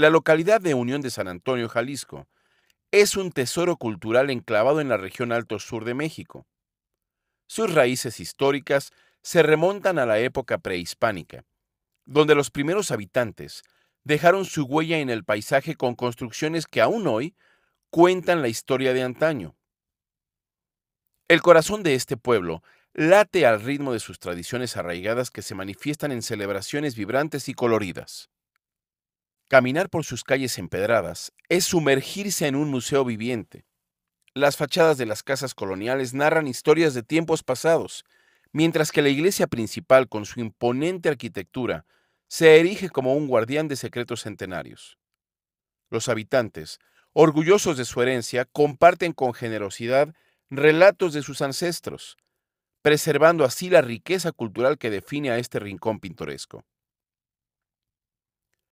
La localidad de Unión de San Antonio, Jalisco, es un tesoro cultural enclavado en la región alto sur de México. Sus raíces históricas se remontan a la época prehispánica, donde los primeros habitantes dejaron su huella en el paisaje con construcciones que aún hoy cuentan la historia de antaño. El corazón de este pueblo late al ritmo de sus tradiciones arraigadas que se manifiestan en celebraciones vibrantes y coloridas. Caminar por sus calles empedradas es sumergirse en un museo viviente. Las fachadas de las casas coloniales narran historias de tiempos pasados, mientras que la iglesia principal, con su imponente arquitectura, se erige como un guardián de secretos centenarios. Los habitantes, orgullosos de su herencia, comparten con generosidad relatos de sus ancestros, preservando así la riqueza cultural que define a este rincón pintoresco.